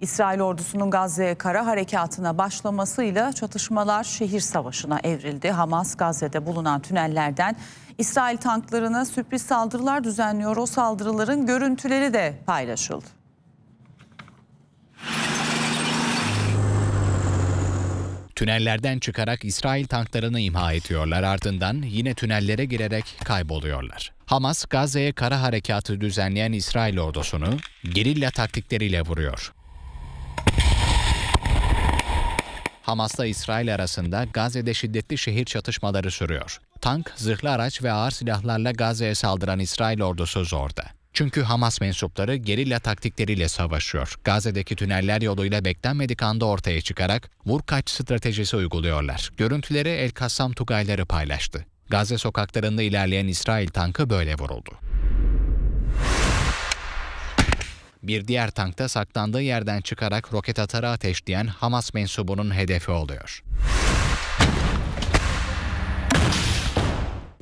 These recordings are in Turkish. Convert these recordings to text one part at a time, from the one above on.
İsrail ordusunun Gazze'ye kara harekatına başlamasıyla çatışmalar şehir savaşına evrildi. Hamas Gazze'de bulunan tünellerden İsrail tanklarına sürpriz saldırılar düzenliyor. O saldırıların görüntüleri de paylaşıldı. Tünellerden çıkarak İsrail tanklarını imha ediyorlar ardından yine tünellere girerek kayboluyorlar. Hamas Gazze'ye kara harekatı düzenleyen İsrail ordusunu gerilla taktikleriyle vuruyor. Hamas'la İsrail arasında Gazze'de şiddetli şehir çatışmaları sürüyor. Tank, zırhlı araç ve ağır silahlarla Gazze'ye saldıran İsrail ordusu zorda. Çünkü Hamas mensupları gerilla taktikleriyle savaşıyor. Gazze'deki tüneller yoluyla beklenmedik anda ortaya çıkarak vur-kaç stratejisi uyguluyorlar. Görüntüleri El Kassam Tugayları paylaştı. Gazze sokaklarında ilerleyen İsrail tankı böyle vuruldu. Bir diğer tankta saklandığı yerden çıkarak roket atarı ateşleyen Hamas mensubunun hedefi oluyor.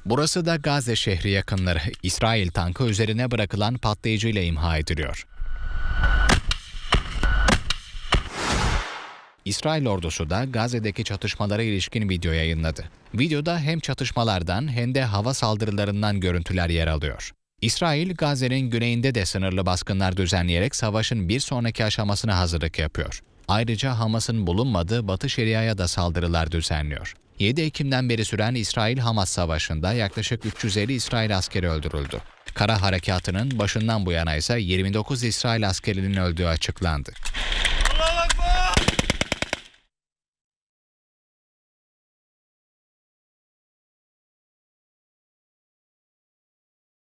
Burası da Gazze şehri yakınları. İsrail tankı üzerine bırakılan patlayıcıyla imha ediliyor. İsrail ordusu da Gazze'deki çatışmalara ilişkin video yayınladı. Videoda hem çatışmalardan hem de hava saldırılarından görüntüler yer alıyor. İsrail, Gazze'nin güneyinde de sınırlı baskınlar düzenleyerek savaşın bir sonraki aşamasına hazırlık yapıyor. Ayrıca Hamas'ın bulunmadığı Batı Şeria'ya da saldırılar düzenliyor. 7 Ekim'den beri süren İsrail-Hamas savaşında yaklaşık 350 İsrail askeri öldürüldü. Kara harekatının başından bu yana ise 29 İsrail askerinin öldüğü açıklandı.